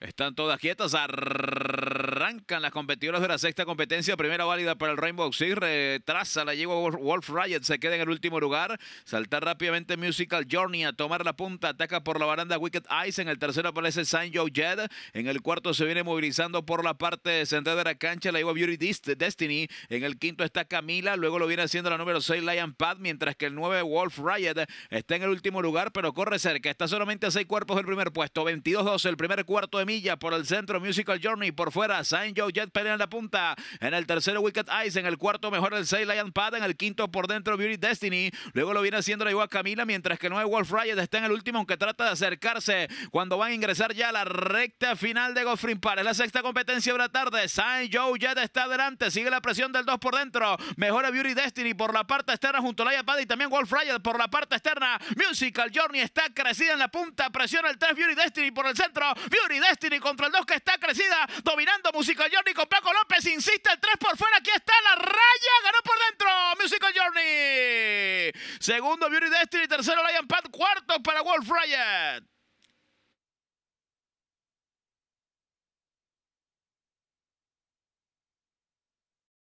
Están todas quietas. Arrancan las competidoras de la sexta competencia, primera válida para el Rainbow Six, retrasa la lleva Wolf Riot, se queda en el último lugar, ...salta rápidamente Musical Journey a tomar la punta, ataca por la baranda Wicked Eyes, en el tercero aparece Saint Joe Jed, en el cuarto se viene movilizando por la parte central de la cancha la lleva Beauty Destiny, en el quinto está Camila, luego lo viene haciendo la número 6 Lion Pad, mientras que el 9 Wolf Riot está en el último lugar, pero corre cerca, está solamente a seis cuerpos del primer puesto, 22-12 el primer cuarto de milla por el centro Musical Journey, por fuera Joe Jet pelea en la punta. En el tercero, Wicked Ice. En el cuarto, mejor el 6, Lion Pad. En el quinto, por dentro, Beauty Destiny. Luego lo viene haciendo la igual Camila, mientras que no hay Wolf Riot está en el último, aunque trata de acercarse cuando van a ingresar ya a la recta final de Goffrin Par. Es la sexta competencia de la tarde. ...Saint Joe Jet está adelante. Sigue la presión del 2 por dentro. Mejora Beauty Destiny por la parte externa junto a Lion Pad y también Wolf Ryder por la parte externa. Musical Journey está crecida en la punta. Presiona el 3 Beauty Destiny por el centro. Beauty Destiny contra el 2 que está crecida. Dominando musical. Musical Journey con Paco López. Insiste el 3 por fuera. Aquí está la raya. Ganó por dentro. Musical Journey. Segundo, Beauty Destiny. Tercero, Lion Pad. Cuarto para Wolf Riot.